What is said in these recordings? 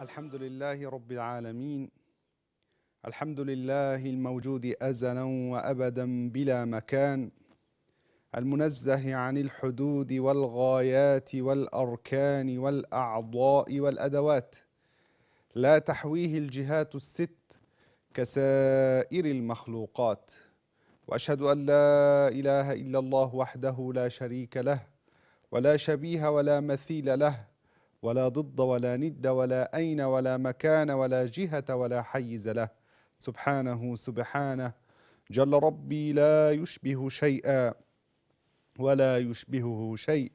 الحمد لله رب العالمين الحمد لله الموجود ازلا وابدا بلا مكان المنزه عن الحدود والغايات والاركان والاعضاء والادوات لا تحويه الجهات الست كسائر المخلوقات واشهد ان لا اله الا الله وحده لا شريك له ولا شبيه ولا مثيل له ولا ضد ولا ند ولا أين ولا مكان ولا جهة ولا حيز له سبحانه سبحانه جل ربي لا يشبه شيئا ولا يشبهه شيء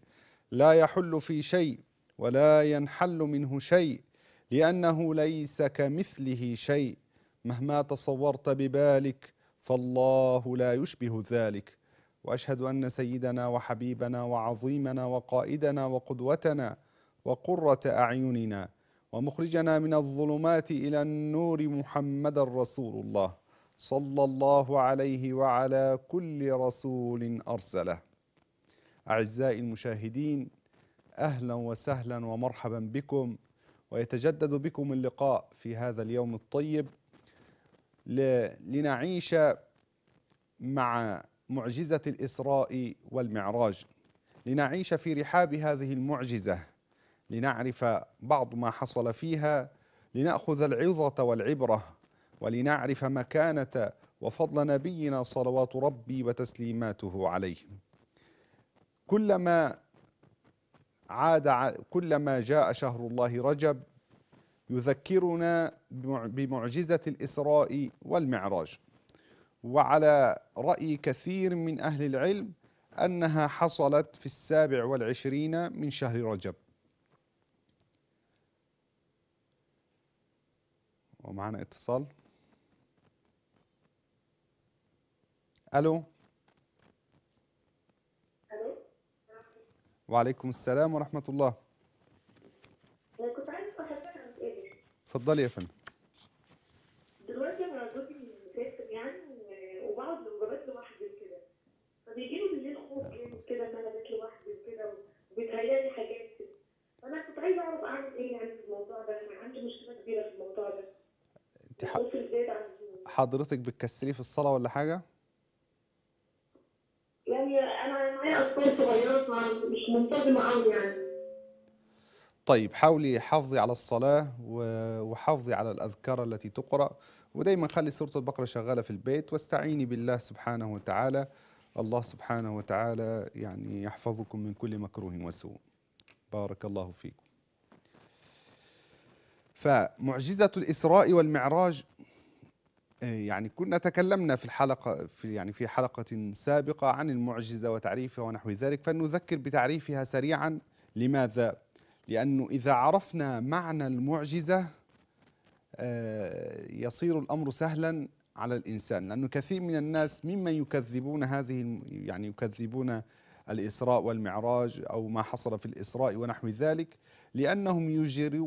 لا يحل في شيء ولا ينحل منه شيء لأنه ليس كمثله شيء مهما تصورت ببالك فالله لا يشبه ذلك وأشهد أن سيدنا وحبيبنا وعظيمنا وقائدنا وقدوتنا وقرة أعيننا ومخرجنا من الظلمات إلى النور محمد رسول الله صلى الله عليه وعلى كل رسول أرسله أعزائي المشاهدين أهلا وسهلا ومرحبا بكم ويتجدد بكم اللقاء في هذا اليوم الطيب لنعيش مع معجزة الإسراء والمعراج لنعيش في رحاب هذه المعجزة لنعرف بعض ما حصل فيها لناخذ العظه والعبره ولنعرف مكانه وفضل نبينا صلوات ربي وتسليماته عليه كلما عاد كلما جاء شهر الله رجب يذكرنا بمعجزه الاسراء والمعراج وعلى راي كثير من اهل العلم انها حصلت في السابع والعشرين من شهر رجب ومعنا اتصال الو الو وعليكم السلام ورحمه الله انا كنت اتفضلي يا فندم حضرتك بتكسليه في الصلاه ولا حاجه يعني انا معايا اطفال صغيره مش منتظمه قوي يعني طيب حاولي حافظي على الصلاة وحافظي على الأذكار التي تقرأ ودايما خلي سورة البقرة شغالة في البيت واستعيني بالله سبحانه وتعالى الله سبحانه وتعالى يعني يحفظكم من كل مكروه وسوء بارك الله فيكم فمعجزة الإسراء والمعراج يعني كنا تكلمنا في الحلقة في يعني في حلقة سابقة عن المعجزة وتعريفها ونحو ذلك فلنذكر بتعريفها سريعا لماذا؟ لأنه إذا عرفنا معنى المعجزة آه، يصير الأمر سهلا على الإنسان لأنه كثير من الناس ممن يكذبون هذه يعني يكذبون الإسراء والمعراج أو ما حصل في الإسراء ونحو ذلك لأنهم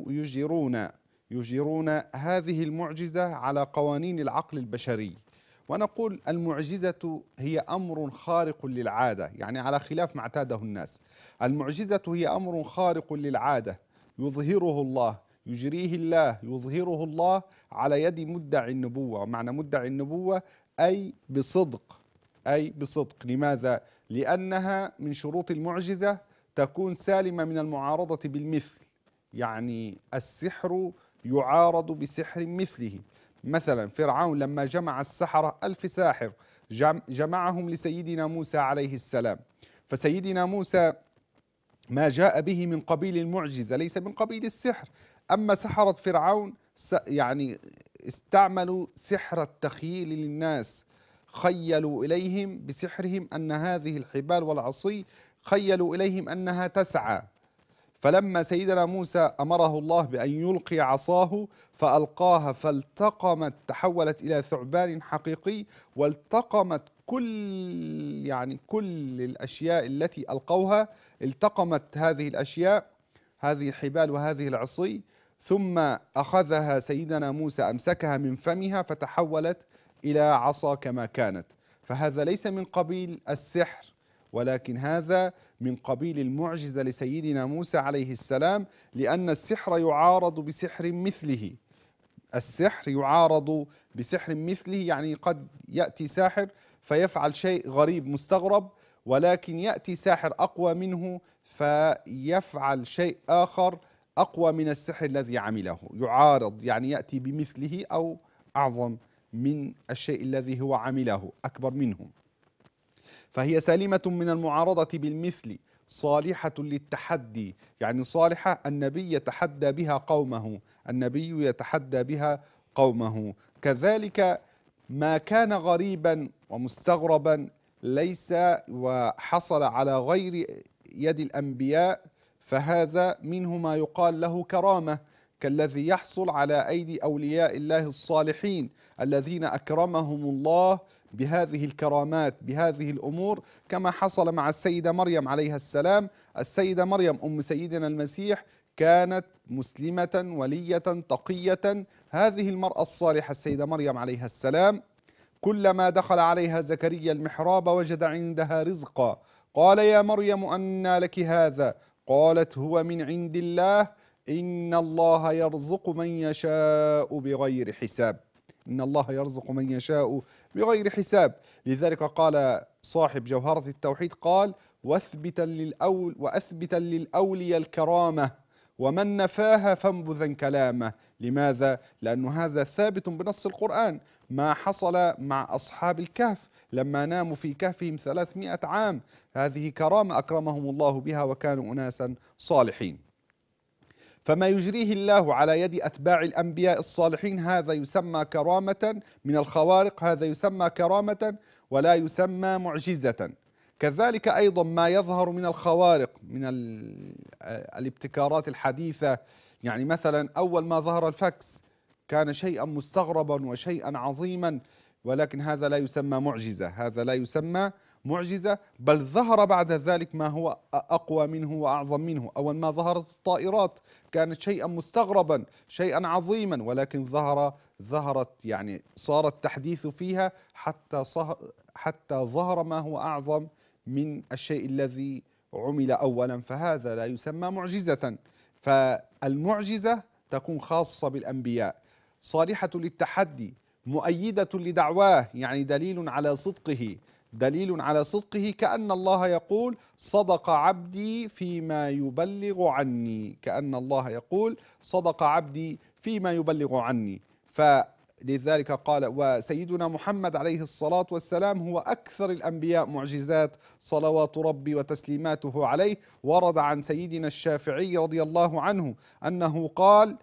يجرون يجيرون هذه المعجزة على قوانين العقل البشري ونقول المعجزة هي أمر خارق للعادة يعني على خلاف ما اعتاده الناس المعجزة هي أمر خارق للعادة يظهره الله يجريه الله يظهره الله على يد مدعي النبوة معنى مدعي النبوة أي بصدق أي بصدق لماذا؟ لأنها من شروط المعجزة تكون سالمة من المعارضة بالمثل يعني السحر يعارض بسحر مثله مثلا فرعون لما جمع السحرة ألف ساحر جمعهم لسيدنا موسى عليه السلام فسيدنا موسى ما جاء به من قبيل المعجزة ليس من قبيل السحر أما سحرة فرعون يعني استعملوا سحر التخييل للناس خيلوا إليهم بسحرهم أن هذه الحبال والعصي خيلوا إليهم أنها تسعى فلما سيدنا موسى امره الله بان يلقي عصاه فالقاها فالتقمت تحولت الى ثعبان حقيقي والتقمت كل يعني كل الاشياء التي القوها التقمت هذه الاشياء هذه الحبال وهذه العصي ثم اخذها سيدنا موسى امسكها من فمها فتحولت الى عصا كما كانت فهذا ليس من قبيل السحر ولكن هذا من قبيل المعجزة لسيدنا موسى عليه السلام لأن السحر يعارض بسحر مثله السحر يعارض بسحر مثله يعني قد يأتي ساحر فيفعل شيء غريب مستغرب ولكن يأتي ساحر أقوى منه فيفعل شيء آخر أقوى من السحر الذي عمله يعارض يعني يأتي بمثله أو أعظم من الشيء الذي هو عمله أكبر منهم فهي سالمة من المعارضة بالمثل صالحة للتحدي يعني صالحة النبي يتحدى بها قومه النبي يتحدى بها قومه كذلك ما كان غريبا ومستغربا ليس وحصل على غير يد الأنبياء فهذا منه ما يقال له كرامة كالذي يحصل على أيدي أولياء الله الصالحين الذين أكرمهم الله بهذه الكرامات بهذه الامور كما حصل مع السيده مريم عليها السلام السيده مريم ام سيدنا المسيح كانت مسلمه وليه تقيه هذه المراه الصالحه السيده مريم عليها السلام كلما دخل عليها زكريا المحراب وجد عندها رزقا قال يا مريم أنى لك هذا قالت هو من عند الله إن الله يرزق من يشاء بغير حساب إن الله يرزق من يشاء بغير حساب لذلك قال صاحب جوهرة التوحيد قال واثبتا للأول وأثبتا للأولي الكرامة ومن نفاها فانبذا كلامه لماذا؟ لأن هذا ثابت بنص القرآن ما حصل مع أصحاب الكهف لما ناموا في كهفهم ثلاثمائة عام هذه كرامة أكرمهم الله بها وكانوا أناسا صالحين فما يجريه الله على يد أتباع الأنبياء الصالحين هذا يسمى كرامة من الخوارق هذا يسمى كرامة ولا يسمى معجزة كذلك أيضا ما يظهر من الخوارق من آه، الابتكارات الحديثة يعني مثلا أول ما ظهر الفاكس كان شيئا مستغربا وشيئا عظيما ولكن هذا لا يسمى معجزة هذا لا يسمى معجزة بل ظهر بعد ذلك ما هو أقوى منه وأعظم منه أول ما ظهرت الطائرات كانت شيئا مستغربا شيئا عظيما ولكن ظهر ظهرت يعني صار التحديث فيها حتى حتى ظهر ما هو أعظم من الشيء الذي عمل أولا فهذا لا يسمى معجزة فالمعجزة تكون خاصة بالأنبياء صالحة للتحدي مؤيدة لدعواه يعني دليل على صدقه دليل على صدقه كأن الله يقول صدق عبدي فيما يبلغ عني كأن الله يقول صدق عبدي فيما يبلغ عني فلذلك قال وسيدنا محمد عليه الصلاة والسلام هو أكثر الأنبياء معجزات صلوات ربي وتسليماته عليه ورد عن سيدنا الشافعي رضي الله عنه أنه قال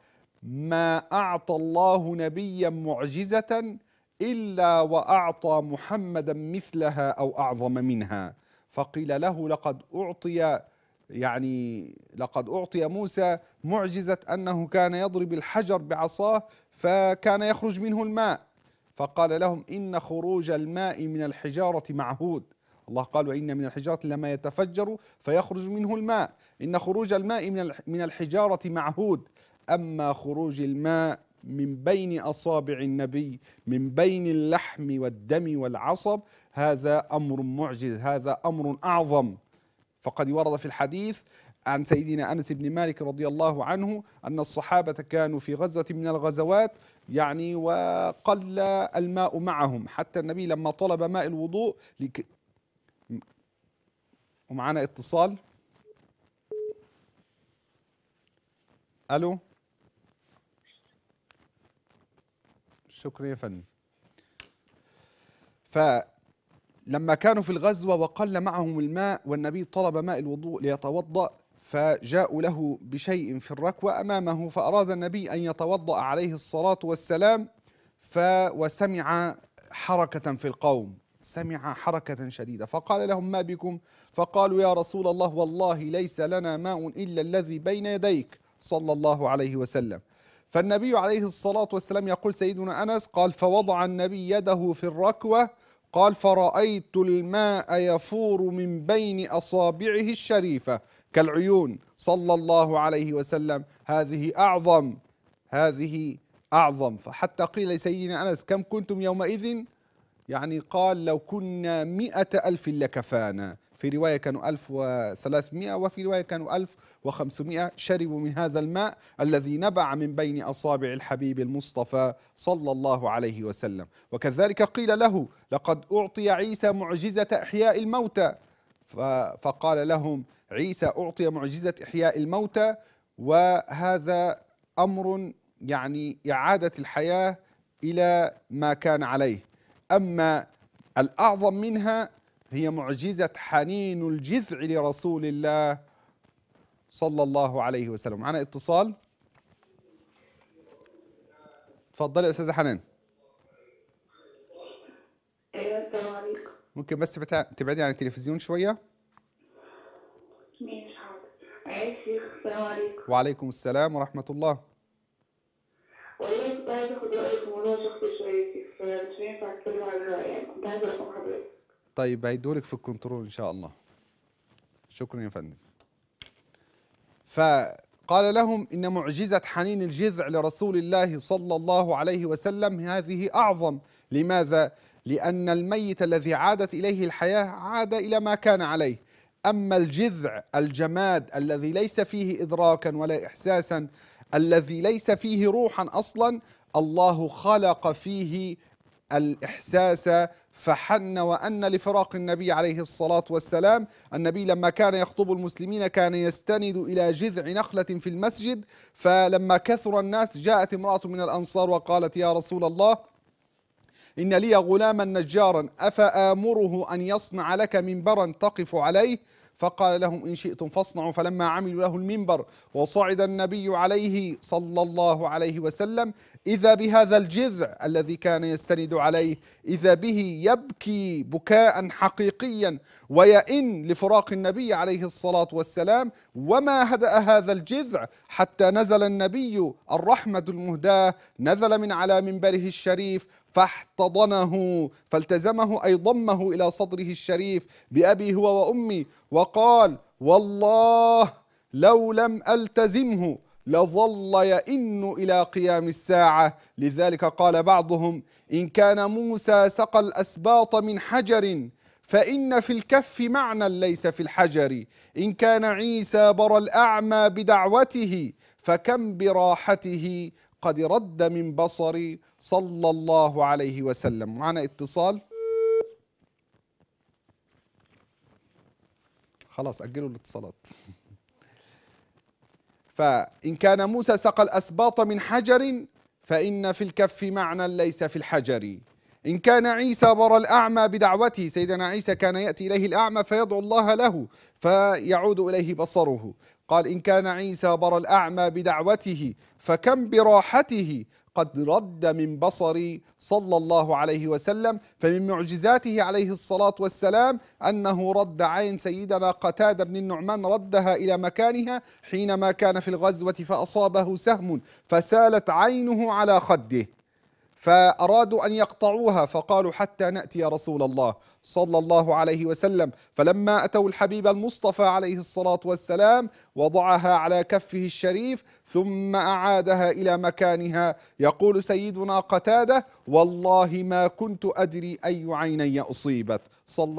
ما أعطى الله نبيا معجزة إلا وأعطى محمدا مثلها أو أعظم منها فقيل له لقد أعطي يعني لقد أعطي موسى معجزة أنه كان يضرب الحجر بعصاه فكان يخرج منه الماء فقال لهم إن خروج الماء من الحجارة معهود الله قال وإن من الحجارة لما يتفجر فيخرج منه الماء إن خروج الماء من الحجارة معهود أما خروج الماء من بين اصابع النبي من بين اللحم والدم والعصب هذا امر معجز هذا امر اعظم فقد ورد في الحديث عن سيدنا انس بن مالك رضي الله عنه ان الصحابه كانوا في غزوه من الغزوات يعني وقل الماء معهم حتى النبي لما طلب ماء الوضوء لك ومعنا اتصال الو شكرا يا فندم فلما كانوا في الغزوة وقل معهم الماء والنبي طلب ماء الوضوء ليتوضأ فجاءوا له بشيء في الركوة أمامه فأراد النبي أن يتوضأ عليه الصلاة والسلام ف وسمع حركة في القوم سمع حركة شديدة فقال لهم ما بكم فقالوا يا رسول الله والله ليس لنا ماء إلا الذي بين يديك صلى الله عليه وسلم فالنبي عليه الصلاة والسلام يقول سيدنا أنس قال فوضع النبي يده في الركوة قال فرأيت الماء يفور من بين أصابعه الشريفة كالعيون صلى الله عليه وسلم هذه أعظم هذه أعظم فحتى قيل لسيدنا أنس كم كنتم يومئذ يعني قال لو كنا مئة ألف لكفانا في رواية كانوا 1300 وفي رواية كانوا 1500 شربوا من هذا الماء الذي نبع من بين أصابع الحبيب المصطفى صلى الله عليه وسلم وكذلك قيل له لقد أعطي عيسى معجزة إحياء الموتى فقال لهم عيسى أعطي معجزة إحياء الموتى وهذا أمر يعني إعادة الحياة إلى ما كان عليه أما الأعظم منها هي معجزة حنين الجذع لرسول الله صلى الله عليه وسلم معنا اتصال تفضلي يا أستاذة حنان السلام عليكم ممكن بس تبعدي عن التلفزيون شوية ماشي حاضر السلام عليكم وعليكم السلام ورحمة الله والله كنت عايزة أخد رأيك في موضوع شخصي شوية كيف مش هينفع أتكلم عن الرأي يعني كنت عايزة أفهم حضرتك طيب هيدولك في الكنترول ان شاء الله شكرا يا فندم فقال لهم ان معجزه حنين الجذع لرسول الله صلى الله عليه وسلم هذه اعظم لماذا لان الميت الذي عادت اليه الحياه عاد الى ما كان عليه اما الجذع الجماد الذي ليس فيه ادراكا ولا احساسا الذي ليس فيه روحا اصلا الله خلق فيه الإحساس فحن وأن لفراق النبي عليه الصلاة والسلام النبي لما كان يخطب المسلمين كان يستند إلى جذع نخلة في المسجد فلما كثر الناس جاءت امرأة من الأنصار وقالت يا رسول الله إن لي غلاما نجارا أفآمره أن يصنع لك منبرا تقف عليه فقال لهم إن شئتم فاصنعوا فلما عملوا له المنبر وصعد النبي عليه صلى الله عليه وسلم إذا بهذا الجذع الذي كان يستند عليه إذا به يبكي بكاء حقيقيا ويئن لفراق النبي عليه الصلاة والسلام وما هدأ هذا الجذع حتى نزل النبي الرحمة المهداة نزل من على منبره الشريف فاحتضنه فالتزمه أي ضمه إلى صدره الشريف بأبي هو وأمي وقال والله لو لم ألتزمه لظل يئن إلى قيام الساعة لذلك قال بعضهم إن كان موسى سقى الأسباط من حجر فإن في الكف معنى ليس في الحجر إن كان عيسى برى الأعمى بدعوته فكم براحته قد رد من بصري صلى الله عليه وسلم معنا اتصال خلاص أجلوا الاتصالات فإن كان موسى سقى الأسباط من حجر فإن في الكف معنى ليس في الحجر إن كان عيسى برى الأعمى بدعوته سيدنا عيسى كان يأتي إليه الأعمى فيدعو الله له فيعود إليه بصره قال إن كان عيسى برى الأعمى بدعوته فكم براحته قد رد من بصري صلى الله عليه وسلم فمن معجزاته عليه الصلاة والسلام أنه رد عين سيدنا قتادة بن النعمان ردها إلى مكانها حينما كان في الغزوة فأصابه سهم فسالت عينه على خده فأرادوا أن يقطعوها فقالوا حتى نأتي رسول الله صلى الله عليه وسلم فلما أتوا الحبيب المصطفى عليه الصلاة والسلام وضعها على كفه الشريف ثم أعادها إلى مكانها يقول سيدنا قتادة والله ما كنت أدري أي عيني أصيبت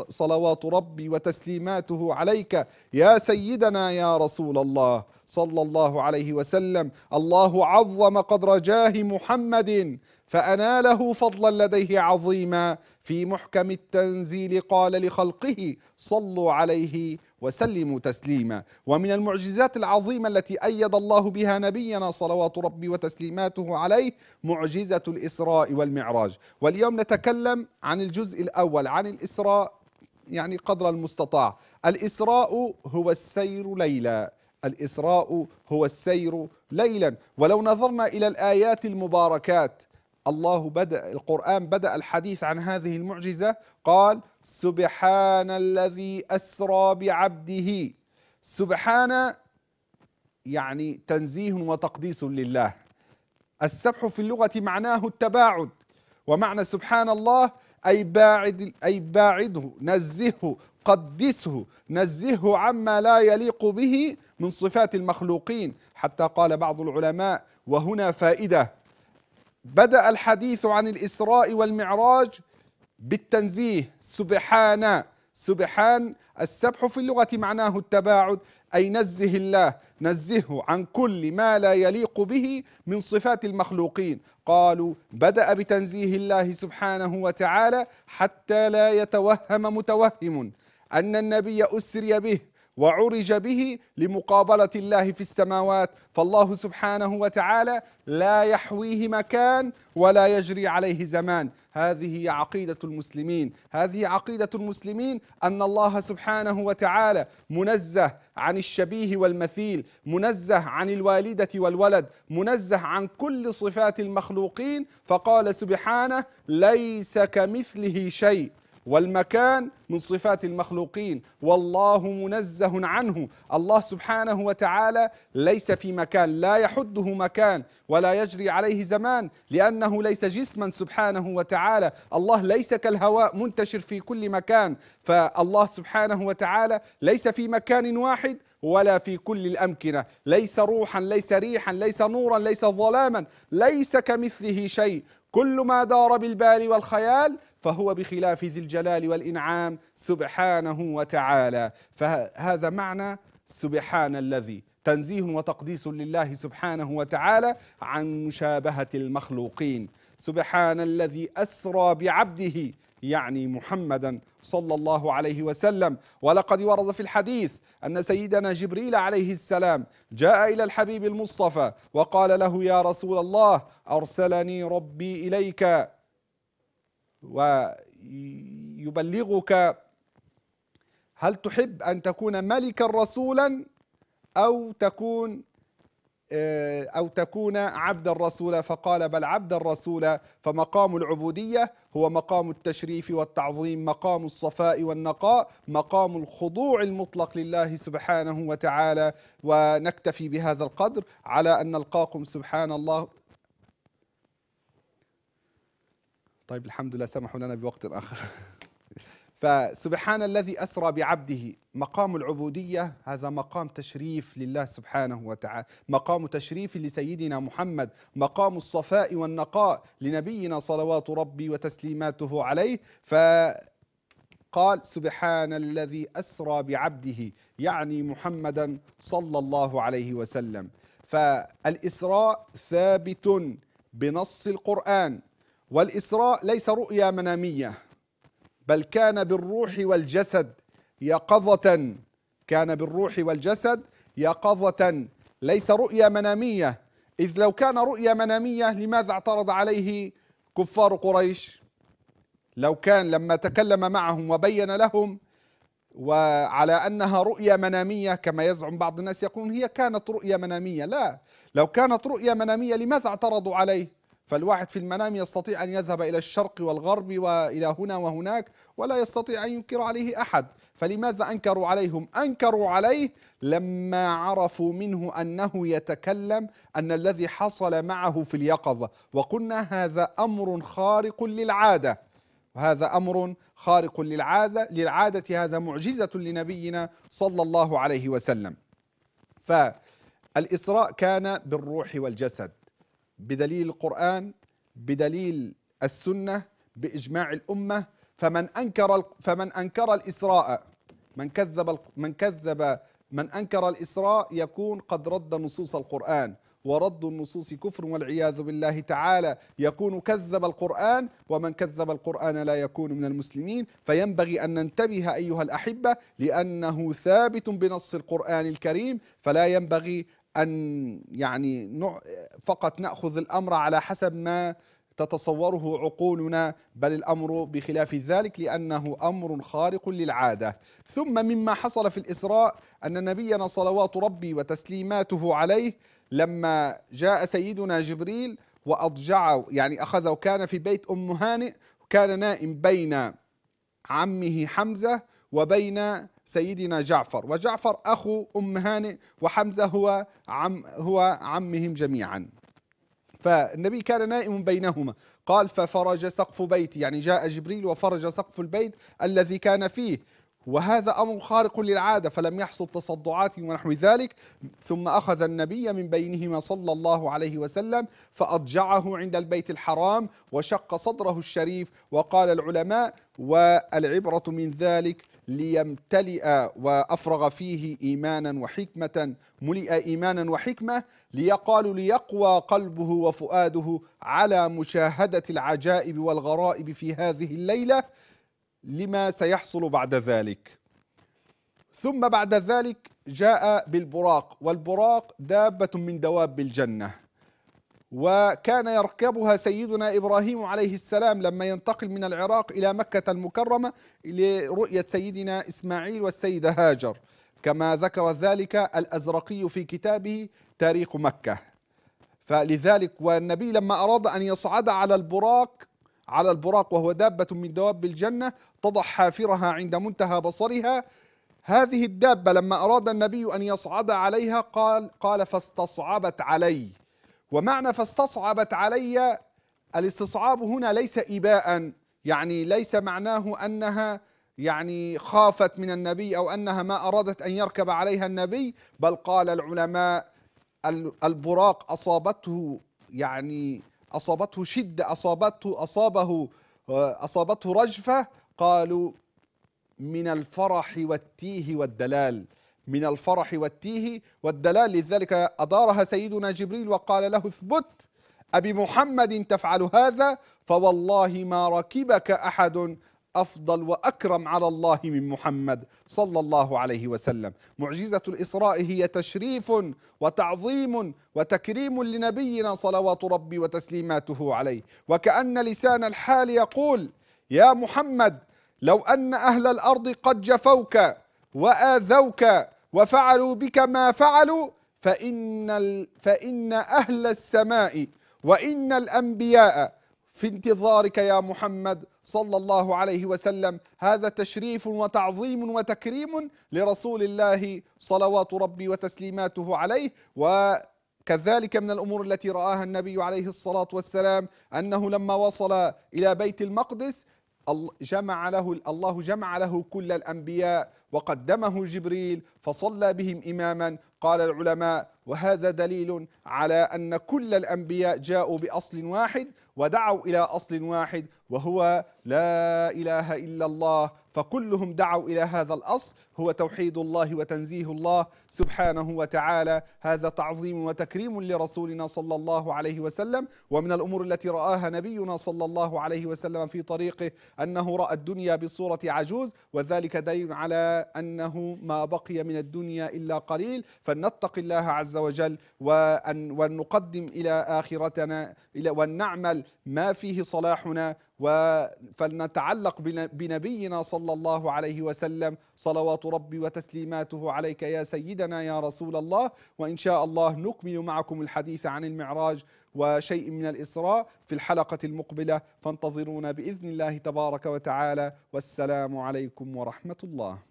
صلوات ربي وتسليماته عليك يا سيدنا يا رسول الله صلى الله عليه وسلم الله عظم قدر جاه محمد فاناله فضلا لديه عظيما في محكم التنزيل قال لخلقه صلوا عليه وسلموا تسليما ومن المعجزات العظيمة التي أيد الله بها نبينا صلوات ربي وتسليماته عليه معجزة الإسراء والمعراج واليوم نتكلم عن الجزء الأول عن الإسراء يعني قدر المستطاع الإسراء هو السير ليلا الإسراء هو السير ليلا ولو نظرنا إلى الآيات المباركات الله بدأ القرآن بدأ الحديث عن هذه المعجزة قال سبحان الذي أسرى بعبده سبحان يعني تنزيه وتقديس لله السبح في اللغة معناه التباعد ومعنى سبحان الله أي باعد أي باعده نزهه قدسه نزهه عما لا يليق به من صفات المخلوقين حتى قال بعض العلماء وهنا فائدة بدأ الحديث عن الإسراء والمعراج بالتنزيه سبحان سبحان السبح في اللغة معناه التباعد أي نزه الله نزهه عن كل ما لا يليق به من صفات المخلوقين قالوا بدأ بتنزيه الله سبحانه وتعالى حتى لا يتوهم متوهم أن النبي أسري به وعرج به لمقابله الله في السماوات فالله سبحانه وتعالى لا يحويه مكان ولا يجري عليه زمان هذه عقيده المسلمين هذه عقيده المسلمين ان الله سبحانه وتعالى منزه عن الشبيه والمثيل منزه عن الوالده والولد منزه عن كل صفات المخلوقين فقال سبحانه ليس كمثله شيء والمكان من صفات المخلوقين والله منزه عنه الله سبحانه وتعالى ليس في مكان لا يحده مكان ولا يجري عليه زمان لأنه ليس جسما سبحانه وتعالى الله ليس كالهواء منتشر في كل مكان فالله سبحانه وتعالى ليس في مكان واحد ولا في كل الامكنه، ليس روحا، ليس ريحا، ليس نورا، ليس ظلاما، ليس كمثله شيء، كل ما دار بالبال والخيال فهو بخلاف ذي الجلال والإنعام سبحانه وتعالى فهذا معنى سبحان الذي تنزيه وتقديس لله سبحانه وتعالى عن مشابهة المخلوقين سبحان الذي أسرى بعبده يعني محمدا صلى الله عليه وسلم ولقد ورد في الحديث أن سيدنا جبريل عليه السلام جاء إلى الحبيب المصطفى وقال له يا رسول الله أرسلني ربي إليك ويبلغك هل تحب أن تكون ملكا رسولا أو تكون آه، أو تكون عبد الرسول فقال بل عبد الرسول فمقام العبودية هو مقام التشريف والتعظيم مقام الصفاء والنقاء مقام الخضوع المطلق لله سبحانه وتعالى ونكتفي بهذا القدر على أن نلقاكم سبحان الله طيب الحمد لله سمحوا لنا بوقت آخر فسبحان الذي أسرى بعبده مقام العبودية هذا مقام تشريف لله سبحانه وتعالى مقام تشريف لسيدنا محمد مقام الصفاء والنقاء لنبينا صلوات ربي وتسليماته عليه ف قال سبحان الذي أسرى بعبده يعني محمدا صلى الله عليه وسلم فالإسراء ثابت بنص القرآن والإسراء ليس رؤيا منامية بل كان بالروح والجسد يقظة كان بالروح والجسد يقظة ليس رؤيا منامية إذ لو كان رؤيا منامية لماذا اعترض عليه كفار قريش لو كان لما تكلم معهم وبين لهم وعلى أنها رؤيا منامية كما يزعم بعض الناس يقولون هي كانت رؤيا منامية لا لو كانت رؤيا منامية لماذا اعترضوا عليه فالواحد في المنام يستطيع أن يذهب إلى الشرق والغرب وإلى هنا وهناك ولا يستطيع أن ينكر عليه أحد فلماذا أنكروا عليهم؟ أنكروا عليه لما عرفوا منه أنه يتكلم أن الذي حصل معه في اليقظة وقلنا هذا أمر خارق للعادة وهذا أمر خارق للعادة للعادة هذا معجزة لنبينا صلى الله عليه وسلم فالإسراء كان بالروح والجسد بدليل القرآن بدليل السنة بإجماع الأمة فمن أنكر فمن أنكر الإسراء من كذب من كذب من أنكر الإسراء يكون قد رد نصوص القرآن ورد النصوص كفر والعياذ بالله تعالى يكون كذب القرآن ومن كذب القرآن لا يكون من المسلمين فينبغي أن ننتبه أيها الأحبة لأنه ثابت بنص القرآن الكريم فلا ينبغي أن يعني فقط نأخذ الأمر على حسب ما تتصوره عقولنا بل الأمر بخلاف ذلك لأنه أمر خارق للعادة ثم مما حصل في الإسراء أن نبينا صلوات ربي وتسليماته عليه لما جاء سيدنا جبريل وأضجعه يعني أخذه كان في بيت أم هانئ كان نائم بين عمه حمزة وبين سيدنا جعفر وجعفر أخو أم هانئ وحمزة هو عم هو عمهم جميعا فالنبي كان نائم بينهما قال ففرج سقف بيتي يعني جاء جبريل وفرج سقف البيت الذي كان فيه وهذا أمر خارق للعادة فلم يحصل تصدعات ونحو ذلك ثم أخذ النبي من بينهما صلى الله عليه وسلم فأضجعه عند البيت الحرام وشق صدره الشريف وقال العلماء والعبرة من ذلك ليمتلئ وأفرغ فيه إيمانا وحكمة ملئ إيمانا وحكمة ليقال ليقوى قلبه وفؤاده على مشاهدة العجائب والغرائب في هذه الليلة لما سيحصل بعد ذلك ثم بعد ذلك جاء بالبراق والبراق دابة من دواب الجنة وكان يركبها سيدنا إبراهيم عليه السلام لما ينتقل من العراق إلى مكة المكرمة لرؤية سيدنا إسماعيل والسيدة هاجر كما ذكر ذلك الأزرقي في كتابه تاريخ مكة فلذلك والنبي لما أراد أن يصعد على البراق على البراق وهو دابة من دواب الجنة تضع حافرها عند منتهى بصرها هذه الدابة لما أراد النبي أن يصعد عليها قال قال فاستصعبت علي ومعنى فاستصعبت علي الاستصعاب هنا ليس إباء يعني ليس معناه أنها يعني خافت من النبي أو أنها ما أرادت أن يركب عليها النبي بل قال العلماء البراق أصابته يعني أصابته شدة أصابته أصابه آه، أصابته رجفة قالوا من الفرح والتيه والدلال من الفرح والتيه والدلال لذلك أدارها سيدنا جبريل وقال له اثبت أبي محمد تفعل هذا فوالله ما ركبك أحد أفضل وأكرم على الله من محمد صلى الله عليه وسلم معجزة الإسراء هي تشريف وتعظيم وتكريم لنبينا صلوات ربي وتسليماته عليه وكأن لسان الحال يقول يا محمد لو أن أهل الأرض قد جفوك وآذوك وفعلوا بك ما فعلوا فإن, فإن أهل السماء وإن الأنبياء في انتظارك يا محمد صلى الله عليه وسلم هذا تشريف وتعظيم وتكريم لرسول الله صلوات ربي وتسليماته عليه وكذلك من الأمور التي رآها النبي عليه الصلاة والسلام أنه لما وصل إلى بيت المقدس جمع له الله جمع له كل الأنبياء وقدمه جبريل فصلى بهم إماما قال العلماء وهذا دليل على أن كل الأنبياء جاءوا بأصل واحد ودعوا إلى أصل واحد وهو لا إله إلا الله فكلهم دعوا إلى هذا الأصل هو توحيد الله وتنزيه الله سبحانه وتعالى هذا تعظيم وتكريم لرسولنا صلى الله عليه وسلم ومن الأمور التي رآها نبينا صلى الله عليه وسلم في طريقه أنه رأى الدنيا بصورة عجوز وذلك دين على أنه ما بقي من الدنيا إلا قليل فلنتق الله عز وجل وأن, ونقدم إلى آخرتنا إلى وأن نعمل ما فيه صلاحنا فلنتعلق بنبينا صلى الله عليه وسلم صلوات ربي وتسليماته عليك يا سيدنا يا رسول الله وإن شاء الله نكمل معكم الحديث عن المعراج وشيء من الإسراء في الحلقة المقبلة فانتظرونا بإذن الله تبارك وتعالى والسلام عليكم ورحمة الله